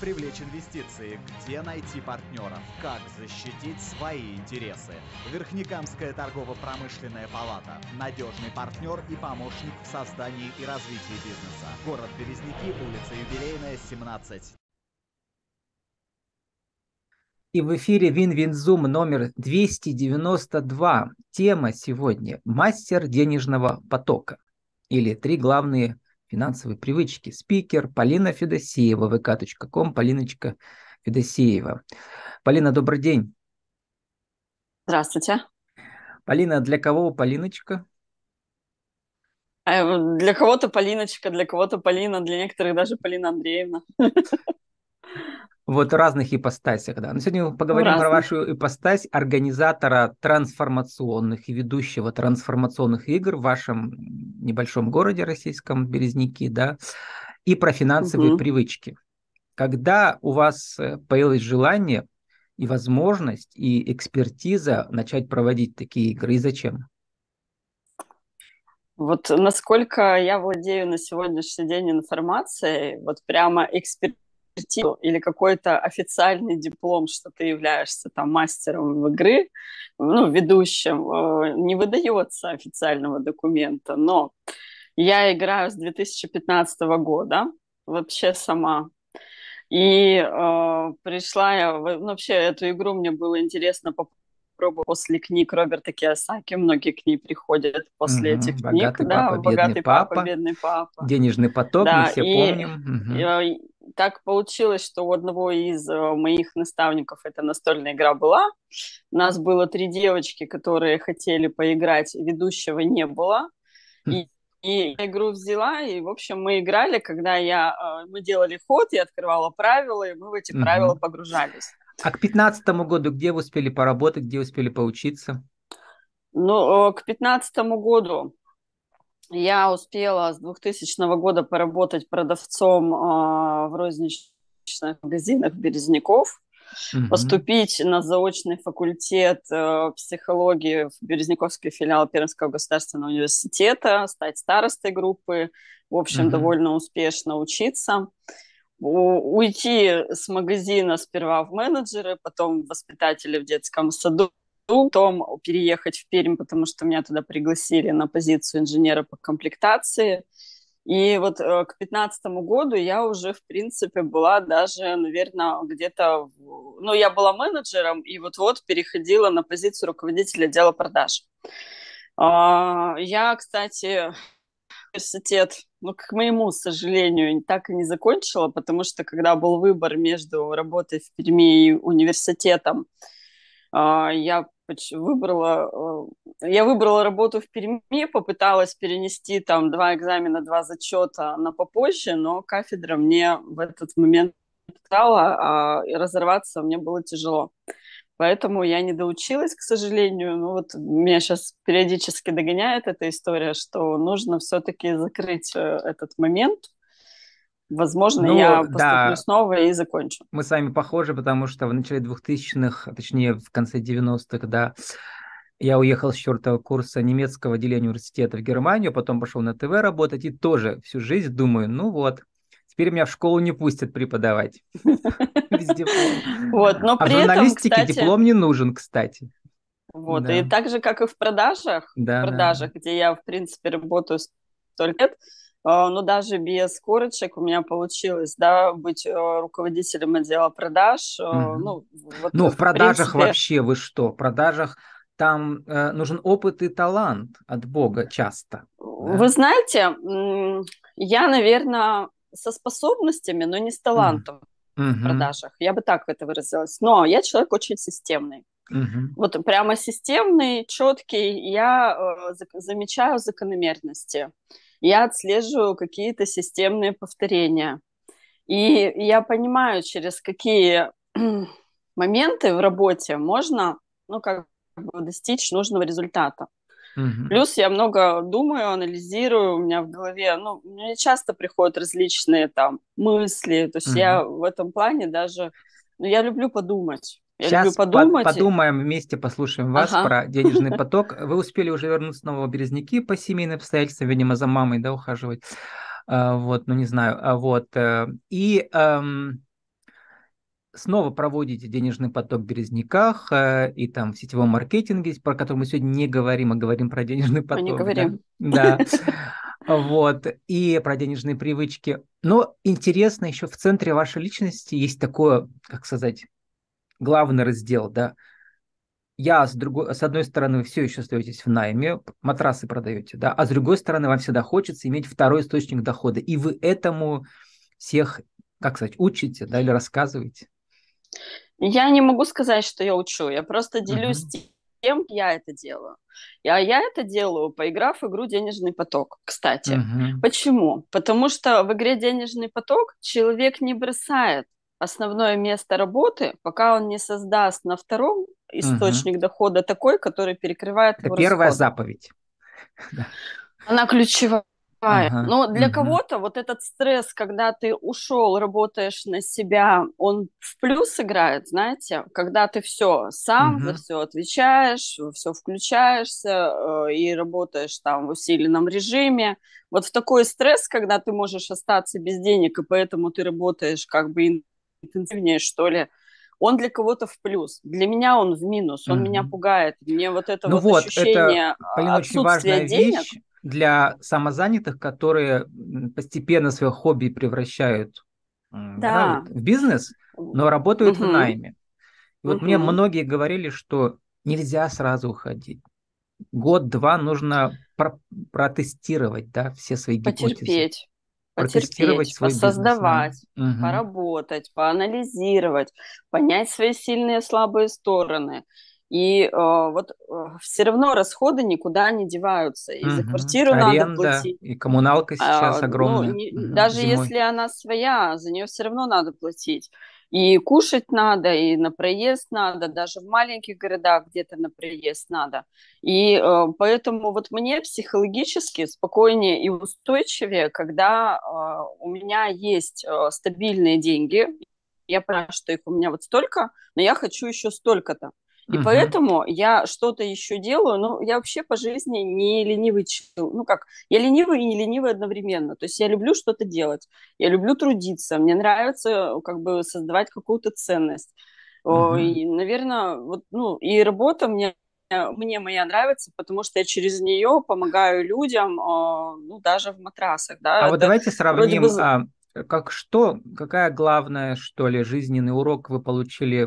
привлечь инвестиции, где найти партнеров, как защитить свои интересы. Верхнекамская торгово-промышленная палата – надежный партнер и помощник в создании и развитии бизнеса. Город Березники, улица Юбилейная, 17. И в эфире Винвинзум номер 292. Тема сегодня – мастер денежного потока или три главные финансовые привычки. Спикер Полина Федосеева, vk.com, Полиночка Федосеева. Полина, добрый день. Здравствуйте. Полина, для кого Полиночка? Э, для кого-то Полиночка, для кого-то Полина, для некоторых даже Полина Андреевна. вот разных ипостасях, да. Но сегодня мы ну, поговорим Разные. про вашу ипостась организатора трансформационных и ведущего трансформационных игр в вашем небольшом городе российском Березники, да, и про финансовые угу. привычки. Когда у вас э, появилось желание и возможность и экспертиза начать проводить такие игры и зачем? Вот насколько я владею на сегодняшний день информацией, вот прямо эксперт титул или какой-то официальный диплом, что ты являешься там мастером в игры, ну, ведущим, э, не выдается официального документа, но я играю с 2015 года вообще сама. И э, пришла я, ну, вообще эту игру мне было интересно попробовать пробу после книг Роберта Киосаки. Многие к ней приходят после угу, этих книг. Папа, да, бедный богатый папа, папа, бедный папа. Денежный поток, да, мы все и, помним. Угу. так получилось, что у одного из э, моих наставников эта настольная игра была. У нас было три девочки, которые хотели поиграть, ведущего не было. Хм. И, и игру взяла, и, в общем, мы играли, когда я, э, мы делали ход, я открывала правила, и мы в эти правила погружались. А к пятнадцатому году где вы успели поработать, где успели поучиться? Ну, к пятнадцатому году я успела с 2000 года поработать продавцом а, в розничных магазинах Березняков, угу. поступить на заочный факультет э, психологии в Березняковский филиал Пермского государственного университета, стать старостой группы, в общем, угу. довольно успешно учиться уйти с магазина сперва в менеджеры, потом в воспитатели в детском саду, потом переехать в Пермь, потому что меня туда пригласили на позицию инженера по комплектации. И вот э, к пятнадцатому году я уже, в принципе, была даже, наверное, где-то... Ну, я была менеджером и вот-вот переходила на позицию руководителя отдела продаж. А, я, кстати, университет, ну, к моему сожалению, так и не закончила, потому что когда был выбор между работой в Перми и университетом, а, я выбрала, э, я выбрала работу в Перми, попыталась перенести там два экзамена, два зачета на попозже, но кафедра мне в этот момент стала, а разорваться мне было тяжело. Поэтому я не доучилась, к сожалению. Ну вот меня сейчас периодически догоняет эта история, что нужно все-таки закрыть э, этот момент. Возможно, ну, я поступлю да. снова и закончу. Мы с вами похожи, потому что в начале 2000-х, а точнее в конце 90-х, да, я уехал с четвертого курса немецкого отделения университета в Германию, потом пошел на ТВ работать и тоже всю жизнь думаю, ну вот, Теперь меня в школу не пустят преподавать. Вот, но а при этом, кстати, диплом не нужен, кстати. Вот, и так же, как и в продажах, в продажах, где я, в принципе, работаю столько лет, а, но даже без корочек у меня получилось, да, быть э, руководителем отдела продаж. Mm-hmm. Ну, вот ну, э, в продажах принципе... вообще вы что? В продажах там э, нужен опыт и талант от Бога часто. Вы да? знаете, я, наверное, со способностями, но не с талантом mm-hmm. в продажах. Я бы так это выразилась. Но я человек очень системный. Mm-hmm. Вот прямо системный, четкий. Я э, замечаю закономерности. Я отслеживаю какие-то системные повторения. И я понимаю, через какие моменты в работе можно, ну, как бы достичь нужного результата. Угу. Плюс я много думаю, анализирую, у меня в голове, ну, мне часто приходят различные там мысли, то есть угу. я в этом плане даже, ну, я люблю подумать. Я Сейчас люблю подумать. Под, подумаем вместе, послушаем вас ага. про денежный поток. Вы успели уже вернуться снова в Березники по семейным обстоятельствам, видимо, за мамой, да, ухаживать. А, вот, ну не знаю, а вот. Э, и эм, снова проводите денежный поток в Березняках э, и там в сетевом маркетинге, про который мы сегодня не говорим, а говорим про денежный поток. Мы не говорим. Да. Вот, и про денежные привычки. Но интересно, еще в центре вашей личности есть такое, как сказать, главный раздел, да, я с другой, с одной стороны, вы все еще остаетесь в найме, матрасы продаете, да, а с другой стороны, вам всегда хочется иметь второй источник дохода, и вы этому всех, как сказать, учите, да, или рассказываете. Я не могу сказать, что я учу. Я просто делюсь uh-huh. тем, я это делаю. А я это делаю, поиграв в игру «Денежный поток», кстати. Uh-huh. Почему? Потому что в игре «Денежный поток» человек не бросает основное место работы, пока он не создаст на втором источник uh-huh. дохода такой, который перекрывает это его первая расходы. заповедь. Она ключевая. Ага, Но для угу. кого-то вот этот стресс, когда ты ушел, работаешь на себя, он в плюс играет, знаете, когда ты все сам, угу. все отвечаешь, все включаешься э, и работаешь там в усиленном режиме. Вот в такой стресс, когда ты можешь остаться без денег, и поэтому ты работаешь как бы интенсивнее, что ли, он для кого-то в плюс, для меня он в минус, он mm-hmm. меня пугает, мне вот это ну вот, вот ощущение это, а, Полин, отсутствия очень денег. Вещь для самозанятых, которые постепенно свое хобби превращают да. в бизнес, но работают угу. в найме. И вот угу. мне многие говорили, что нельзя сразу уходить. Год-два нужно про- протестировать, да, все свои гипотезы. Потерпеть. Потерпеть, свой посоздавать, угу. поработать, поанализировать, понять свои сильные и слабые стороны. И э, вот э, а, все равно расходы никуда не деваются. И угу. за квартиру Аренда, надо платить. И коммуналка сейчас а, ну, огромная. Ну, не, угу, даже зимой. если она своя, за нее все равно надо платить. И кушать надо, и на проезд надо, даже в маленьких городах где-то на проезд надо. И э, поэтому вот мне психологически спокойнее и устойчивее, когда э, у меня есть э, стабильные деньги. Я понимаю, что их у меня вот столько, но я хочу еще столько-то. И uh поэтому я что-то еще делаю, но я вообще по жизни не ленивый человек. Ну как, я ленивый и не ленивый одновременно. То есть я люблю что-то делать, я люблю трудиться, мне нравится э, как бы создавать какую-то ценность. uh И, наверное, вот, ну, и работа мне э, мне моя нравится, потому что я через нее помогаю людям, а, ну, даже в матрасах, да. А это вот давайте сравним бы как что, какая главная, что ли, жизненный урок вы получили э,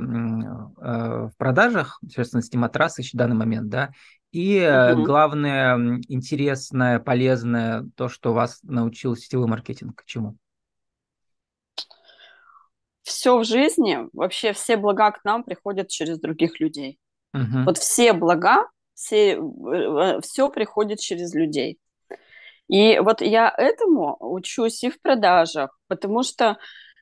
в продажах, в частности, матрасы в данный момент, да? И угу. главное, интересное, полезное, то, что вас научил сетевой маркетинг, к чему? Все в жизни, вообще все блага к нам приходят через других людей. Угу. Вот все блага, все, э, э, все приходит через людей. И вот я этому учусь и в продажах, потому что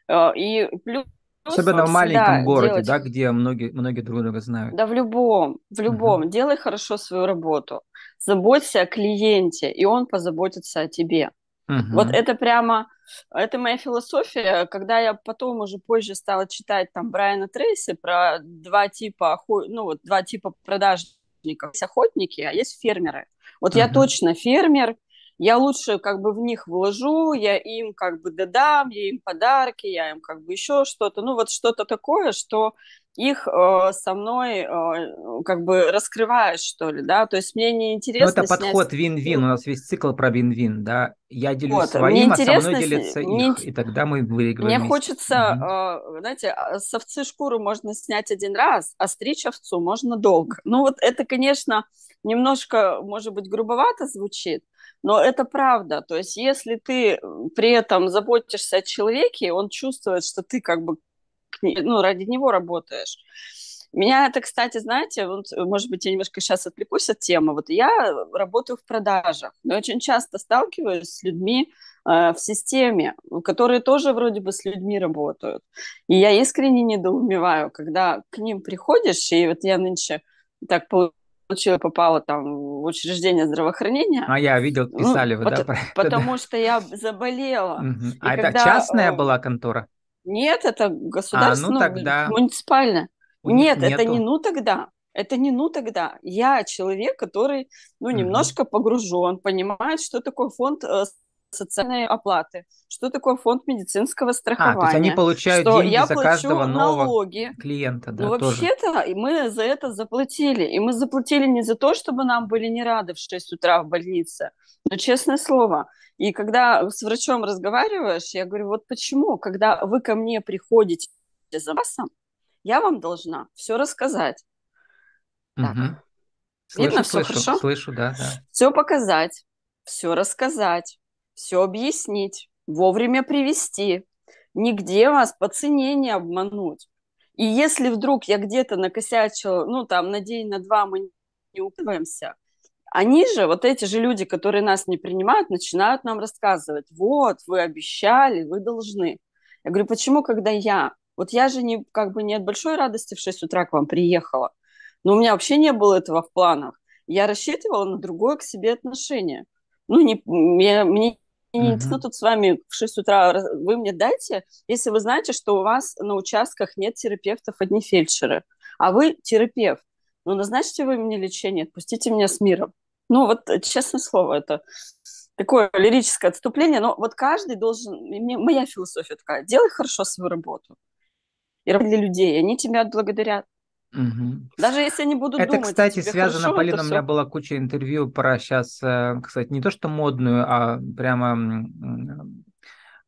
э, и плюс Особенно в маленьком городе, делать... да, где многие, многие друг друга знают. Да, в любом, в любом. Угу. Делай хорошо свою работу. Заботься о клиенте, и он позаботится о тебе. Угу. Вот это прямо, это моя философия. Когда я потом уже позже стала читать там Брайана Трейси про два типа, ну вот два типа продажников. Есть охотники, а есть фермеры. Вот угу. я точно фермер, я лучше как бы в них вложу, я им как бы додам, я им подарки, я им как бы еще что-то, ну вот что-то такое, что их э, со мной э, как бы раскрываешь, что ли, да, то есть мне не интересно. Ну, это подход вин-вин, у нас весь цикл про вин-вин, да, я делюсь вот, своим, а со мной делятся мне... их, и тогда мы выигрываем. Мне вместе. хочется, угу. э, знаете, а, с овцы шкуру можно снять один раз, а стричь овцу можно долго. Ну вот это, конечно, э, немножко, может быть, грубовато звучит, но это правда. То есть если ты при этом заботишься о человеке, он чувствует, что ты как бы ну, ради него работаешь. Меня это, кстати, знаете, вот, может быть, я немножко сейчас отвлекусь от темы. Вот я работаю в продажах, но очень часто сталкиваюсь с людьми э, в системе, которые тоже вроде бы с людьми работают. И я искренне недоумеваю, когда к ним приходишь, и вот я нынче так получилось, случаю попала там в учреждение здравоохранения. А я видел, ну, писали ну, вы, да? Потому, потому что я заболела. Угу. А это когда... частная э, была контора? Нет, это государственная, а, ну, тогда... муниципальная. У Нет, нету. это не ну тогда. Это не ну тогда. Я человек, который ну, немножко угу. погружен, понимает, что такое фонд э, социальные оплаты, что такое фонд медицинского страхования. А, то есть они получают что деньги я за каждого нового налоги. клиента. Да, Но ну, вообще-то мы за это заплатили. И мы заплатили не за то, чтобы нам были не рады в 6 утра в больнице. Но честное слово. И когда с врачом разговариваешь, я говорю, вот почему, когда вы ко мне приходите за массом, я вам должна все рассказать. Так. Слышу, Видно, слышу, все хорошо? Слышу, да, да. Все показать, все рассказать, все объяснить, вовремя привести, нигде вас по цене не обмануть. И если вдруг я где-то накосячила, ну, там, на день, на два мы не укладываемся, они же, вот эти же люди, которые нас не принимают, начинают нам рассказывать, вот, вы обещали, вы должны. Я говорю, почему, когда я? Вот я же не, как бы не от большой радости в 6 утра к вам приехала, но у меня вообще не было этого в планах. Я рассчитывала на другое к себе отношение. Ну, не, мне, мне Mm-hmm. Кто тут с вами в 6 утра? Вы мне дайте, если вы знаете, что у вас на участках нет терапевтов, одни фельдшеры, а вы терапевт. Ну, назначьте вы мне лечение, отпустите меня с миром. Ну, вот, э, честное слово, это такое лирическое отступление, но вот каждый должен... Мне, моя философия такая, делай хорошо свою работу. И для людей, они тебя благодарят. Угу. Даже если они будут это, думать. Это, кстати, связано, хорошо, Полина, у меня все... была куча интервью про сейчас, э, кстати, не то что модную, а прямо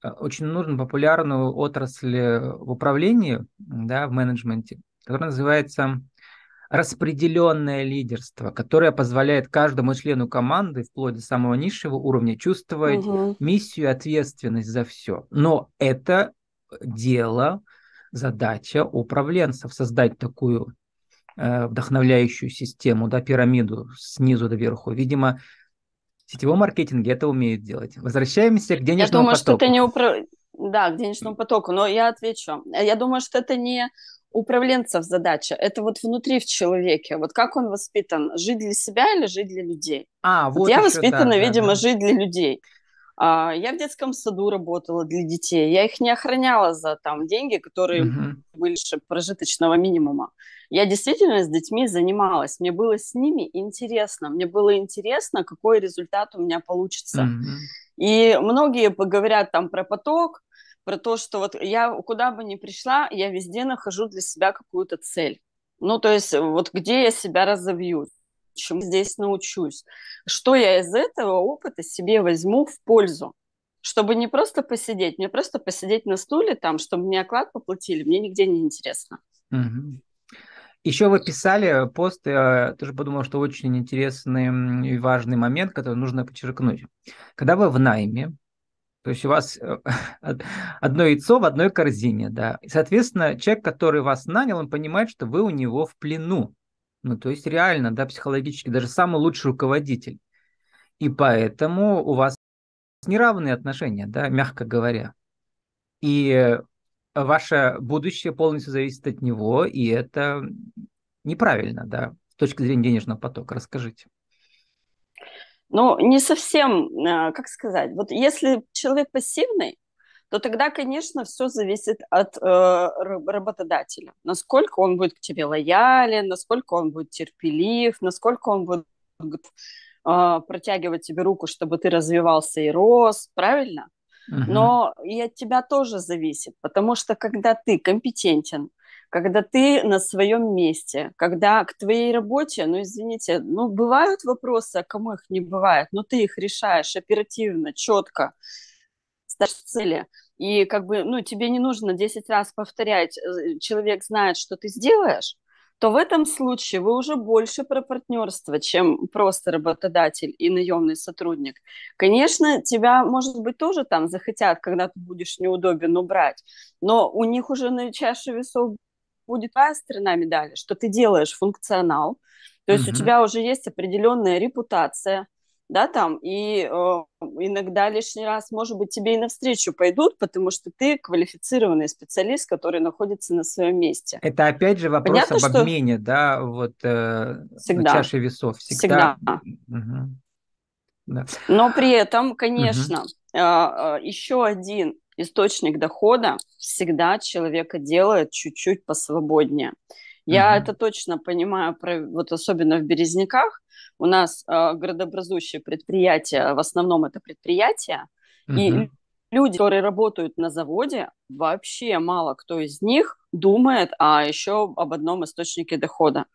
э, очень нужно популярную отрасль э, в управлении, да, в менеджменте, которая называется распределенное лидерство, которое позволяет каждому члену команды, вплоть до самого низшего уровня, чувствовать угу. миссию и ответственность за все. Но это дело задача управленцев создать такую э, вдохновляющую систему, да, пирамиду снизу до верху. Видимо, сетевой сетевом это умеют делать. Возвращаемся к денежному потоку. Я думаю, потоку. что это не упра... Да, к денежному потоку, но я отвечу. Я думаю, что это не управленцев задача. Это вот внутри в человеке. Вот как он воспитан? Жить для себя или жить для людей? А, вот, вот я воспитана, да, видимо, да, да. жить для людей. А, я в детском саду работала для детей. Я их не охраняла за там деньги, которые uh-huh. были прожиточного минимума. Я действительно с детьми занималась. Мне было с ними интересно. Мне было интересно, какой результат у меня получится. Uh-huh. И многие говорят там про поток, про то, что вот я куда бы ни пришла, я везде нахожу для себя какую-то цель. Ну, то есть вот где я себя разовью, чему здесь научусь, что я из этого опыта себе возьму в пользу, чтобы не просто посидеть, мне просто посидеть на стуле там, чтобы мне оклад поплатили, мне нигде не интересно. Еще вы писали э, пост, я э, тоже подумал, что очень интересный и важный момент, который нужно подчеркнуть. Когда вы в найме, то есть у вас э, одно яйцо в одной корзине, да. И, соответственно, человек, который вас нанял, он понимает, что вы у него в плену. Ну, то есть реально, да, психологически, даже самый лучший руководитель. И поэтому у вас неравные отношения, да, мягко говоря. И ваше будущее полностью зависит от него, и это неправильно, да, с точки зрения денежного потока. Расскажите. Ну, не совсем, э, как сказать. Вот если человек пассивный, то тогда, конечно, все зависит от э, работодателя. Насколько он будет к тебе лоялен, насколько он будет терпелив, насколько он будет э, протягивать тебе руку, чтобы ты развивался и рос, правильно? Uh-huh. Но и от тебя тоже зависит, потому что когда ты компетентен, когда ты на своем месте, когда к твоей работе, ну, извините, ну, бывают вопросы, а кому их не бывает, но ты их решаешь оперативно, четко, даже цели. И как бы, ну, тебе не нужно 10 раз повторять, э, человек знает, что ты сделаешь, то в этом случае вы уже больше про партнерство, чем просто работодатель и наемный сотрудник. Конечно, тебя, может быть, тоже там захотят, когда ты будешь неудобен убрать, но у них уже на чаше весов будет твоя сторона медали, что ты делаешь функционал, то есть угу. у тебя уже есть определенная репутация, да, там, и э, иногда лишний раз, может быть, тебе и навстречу пойдут, потому что ты квалифицированный специалист, который находится на своем месте. Это опять же вопрос Понятно, об обмене, что... да, вот э, всегда. чаши весов. Всегда. всегда. Угу. Да. Но при этом, конечно, угу. э, э, еще один источник дохода всегда человека делает чуть-чуть посвободнее. Я mm-hmm. это точно понимаю, про, вот особенно в Березняках. У нас э, а, градообразующие предприятия, в основном это предприятия, mm-hmm. и люди, которые работают на заводе, вообще мало кто из них думает а еще об одном источнике дохода.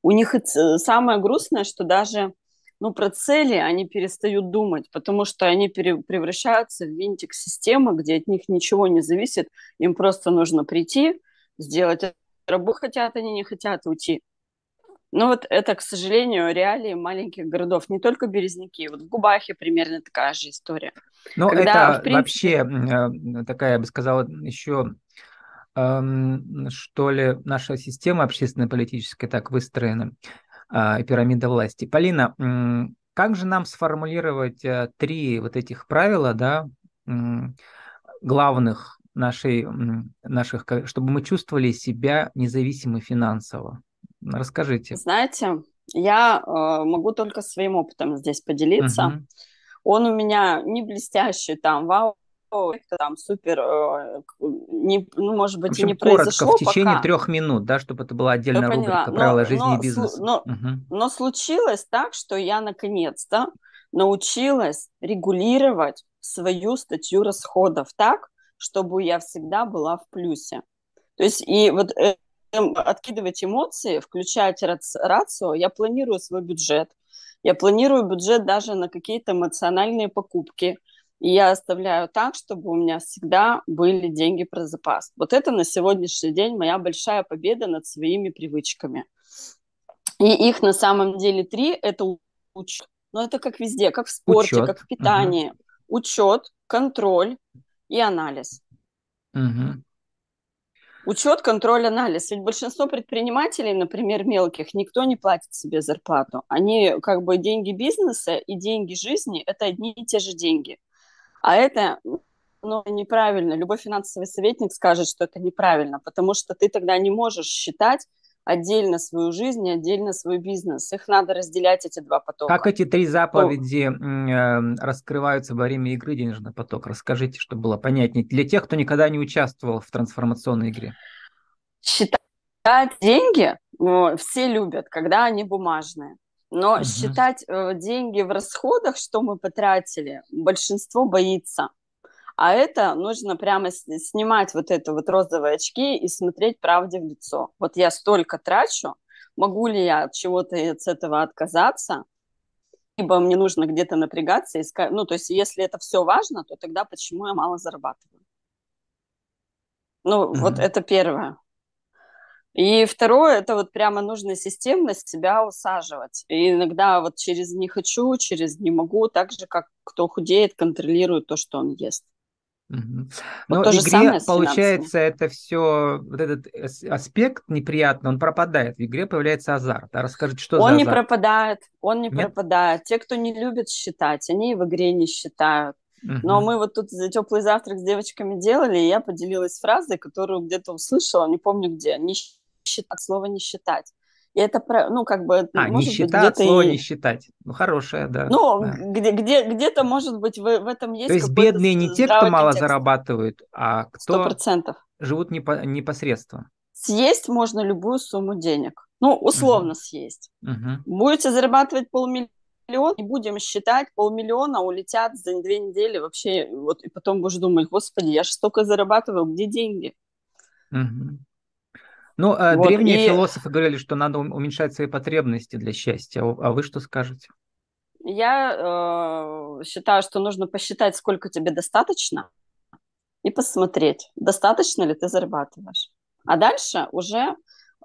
У них самое грустное, что даже ну, про цели они перестают думать, потому что они пере- превращаются в винтик системы, где от них ничего не зависит, им просто нужно прийти, сделать Рабы хотят они, не хотят уйти. Но ну вот это, к сожалению, реалии маленьких городов, не только Березники. Вот в Губахе примерно такая же история. Ну, это принципе... вообще э, такая, я бы сказала, еще эм, что ли, наша система общественно-политическая так выстроена, а, и пирамида власти. Полина, как же нам сформулировать э, три вот этих правила, да, главных нашей, наших, чтобы мы чувствовали себя независимо финансово. Расскажите. Знаете, я э, могу только своим опытом здесь поделиться. Угу. Он у меня не блестящий, там, вау, там супер, э, не, ну, может быть, в общем, и не коротко, произошло в течение пока. трех минут, да, чтобы это была отдельная ну, рубрика «Правила жизни но, и бизнеса». Но, угу. но случилось так, что я наконец-то научилась регулировать свою статью расходов так, чтобы я всегда была в плюсе. То есть и вот э, эм, откидывать эмоции, включать раци рацию, я планирую свой бюджет, я планирую бюджет даже на какие-то эмоциональные покупки, и я оставляю так, чтобы у меня всегда были деньги про запас. Вот это на сегодняшний день моя большая победа над своими привычками. И их на самом деле три. Это учет. Но это как везде, как в спорте, учет. как в питании. Угу. Учет, контроль и анализ. Угу. Учет, контроль, анализ. Ведь большинство предпринимателей, например, мелких, никто не платит себе зарплату. Они как бы деньги бизнеса и деньги жизни – это одни и те же деньги. А это ну, неправильно. Любой финансовый советник скажет, что это неправильно, потому что ты тогда не можешь считать, отдельно свою жизнь и отдельно свой бизнес. Их надо разделять, эти два потока. Как эти три заповеди Поток. Ну. Эм, раскрываются во время игры «Денежный поток»? Расскажите, чтобы было понятнее. Для тех, кто никогда не участвовал в трансформационной игре. Считать деньги ну, все любят, когда они бумажные. Но угу. считать э, деньги в расходах, что мы потратили, большинство боится. А это нужно прямо снимать вот это вот розовые очки и смотреть правде в лицо. Вот я столько трачу, могу ли я от чего-то от этого отказаться, либо мне нужно где-то напрягаться, искать. Ну, то есть, если это все важно, то тогда почему я мало зарабатываю? Ну, mm-hmm. вот это первое. И второе, это вот прямо нужно системно себя усаживать. И иногда вот через «не хочу», через «не могу», так же, как кто худеет, контролирует то, что он ест. Угу. Вот Но то же игре, самое получается, это все, вот этот аспект неприятный, он пропадает. В игре появляется азарт. А расскажите, что он за не азарт? пропадает, он не Нет? пропадает. Те, кто не любит считать, они в игре не считают. Угу. Но мы вот тут за теплый завтрак с девочками делали, и я поделилась фразой, которую где-то услышала, не помню где, не считать, слово не считать. Это про, ну, как бы... А, может нищета быть, от слова и... не считать. Ну, хорошая, да. Ну, да. Где, где, где-то, может быть, в, в этом есть... То есть бедные не те, кто мало текст. зарабатывают, а кто процентов живут не непо- непосредственно. Съесть можно любую сумму денег. Ну, условно угу. съесть. Угу. Будете зарабатывать полмиллиона, миллион, и будем считать, полмиллиона улетят за две недели вообще, вот, и потом будешь думать, господи, я же столько зарабатываю, где деньги? Угу. Ну, а вот, древние и... философы говорили, что надо уменьшать свои потребности для счастья. А, а вы что скажете? Я э, считаю, что нужно посчитать, сколько тебе достаточно, и посмотреть, достаточно ли ты зарабатываешь. А дальше уже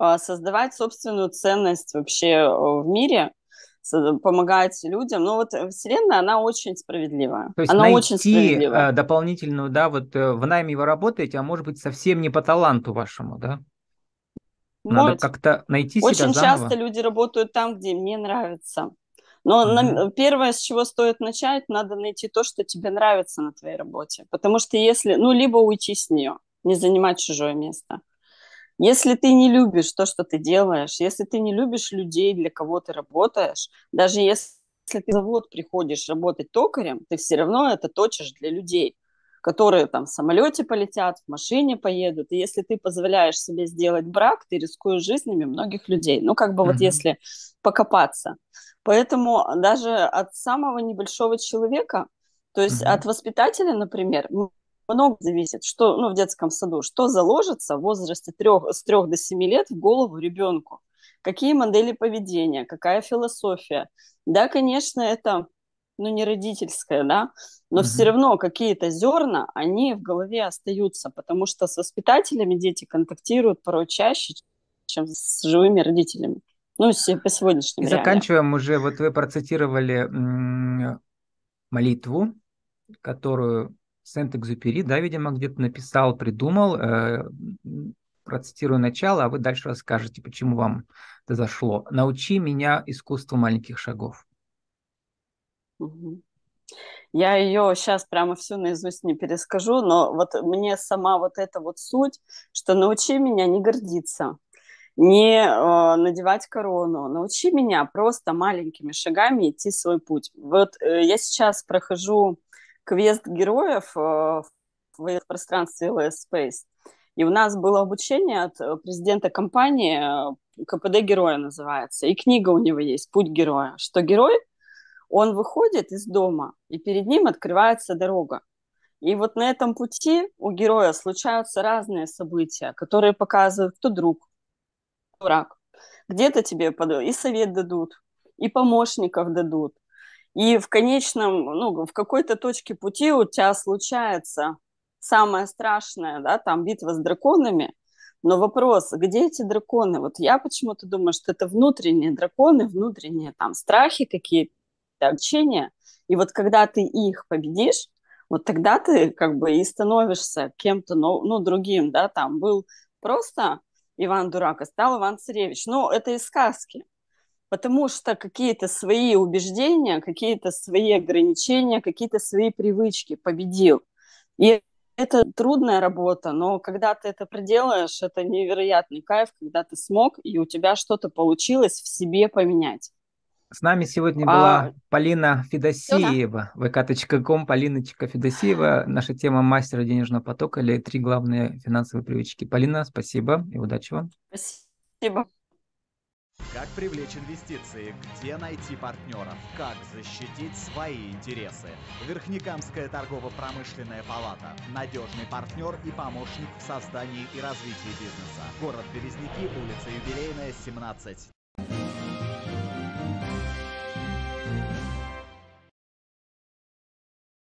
э, создавать собственную ценность вообще э, в мире, помогать людям. Но ну, вот Вселенная, она очень справедливая. То есть она найти очень справедливая. Э, дополнительную, да, вот э, в найме вы работаете, а может быть совсем не по таланту вашему, да? Надо Может. как-то найти себя Очень заново. часто люди работают там, где мне нравится. Но mm-hmm. на, первое, с чего стоит начать, надо найти то, что тебе нравится на твоей работе. Потому что если, ну, либо уйти с нее, не занимать чужое место. Если ты не любишь то, что ты делаешь, если ты не любишь людей, для кого ты работаешь, даже если ты в завод приходишь работать токарем, ты все равно это точишь для людей которые там в самолете полетят, в машине поедут. И если ты позволяешь себе сделать брак, ты рискуешь жизнями многих людей. Ну, как бы mm-hmm. вот если покопаться. Поэтому даже от самого небольшого человека, то есть mm-hmm. от воспитателя, например, много зависит, что ну, в детском саду, что заложится в возрасте трех, с трех до семи лет в голову ребенку, какие модели поведения, какая философия. Да, конечно, это ну, не родительская, да, но mm-hmm. все равно какие-то зерна, они в голове остаются, потому что с воспитателями дети контактируют порой чаще, чем с живыми родителями. Ну, по сегодняшнему. И заканчиваем уже, вот вы процитировали молитву, которую Сент-Экзюпери, да, видимо, где-то написал, придумал, э, процитирую начало, а вы дальше расскажете, почему вам это зашло. «Научи меня искусству маленьких шагов». Я ее сейчас прямо всю наизусть не перескажу, но вот мне сама вот эта вот суть, что научи меня не гордиться, не э, надевать корону, научи меня просто маленькими шагами идти свой путь. Вот э, я сейчас прохожу квест героев э, в пространстве LS Space, и у нас было обучение от э, президента компании, э, КПД героя называется, и книга у него есть «Путь героя», что герой — он выходит из дома, и перед ним открывается дорога. И вот на этом пути у героя случаются разные события, которые показывают, кто друг, кто враг. Где-то тебе и совет дадут, и помощников дадут. И в конечном, ну, в какой-то точке пути у тебя случается самое страшное, да, там битва с драконами, но вопрос, где эти драконы? Вот я почему-то думаю, что это внутренние драконы, внутренние там страхи какие-то, для общения. И вот когда ты их победишь, вот тогда ты как бы и становишься кем-то, ну, ну другим, да, там был просто Иван Дурак, а стал Иван Царевич. Ну, это из сказки. Потому что какие-то свои убеждения, какие-то свои ограничения, какие-то свои привычки победил. И это трудная работа, но когда ты это проделаешь, это невероятный кайф, когда ты смог, и у тебя что-то получилось в себе поменять. С нами сегодня а, была а... Полина Федосеева, vk.com, Полиночка Федосеева. Наша тема мастера денежного потока или три главные финансовые привычки. Полина, спасибо и удачи вам. Спасибо. Как привлечь инвестиции? Где найти партнеров? Как защитить свои интересы? Верхнекамская торгово-промышленная палата. Надежный партнер и помощник в создании и развитии бизнеса. Город Березники, улица Юбилейная, 17.